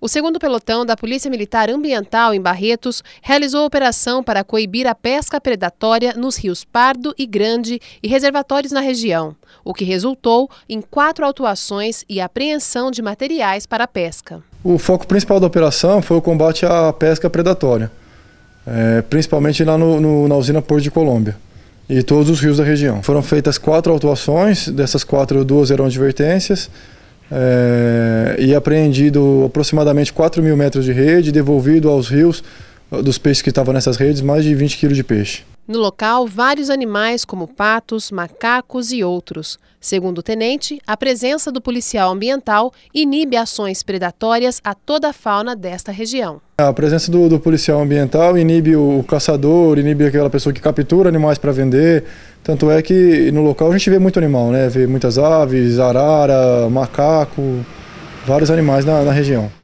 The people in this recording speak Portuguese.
O segundo pelotão da Polícia Militar Ambiental em Barretos realizou operação para coibir a pesca predatória nos rios Pardo e Grande e reservatórios na região, o que resultou em quatro autuações e apreensão de materiais para a pesca. O foco principal da operação foi o combate à pesca predatória, é, principalmente lá no, no, na usina Porto de Colômbia e todos os rios da região. Foram feitas quatro autuações, dessas quatro, duas eram advertências é, e apreendido aproximadamente 4 mil metros de rede, devolvido aos rios ah, dos peixes que estavam nessas redes mais de 20 quilos de peixe. No local, vários animais, como patos, macacos e outros. Segundo o tenente, a presença do policial ambiental inibe ações predatórias a toda a fauna desta região. A presença do, do policial ambiental inibe o caçador, inibe aquela pessoa que captura animais para vender. Tanto é que no local a gente vê muito animal, né? Vê muitas aves, arara, macaco, vários animais na, na região.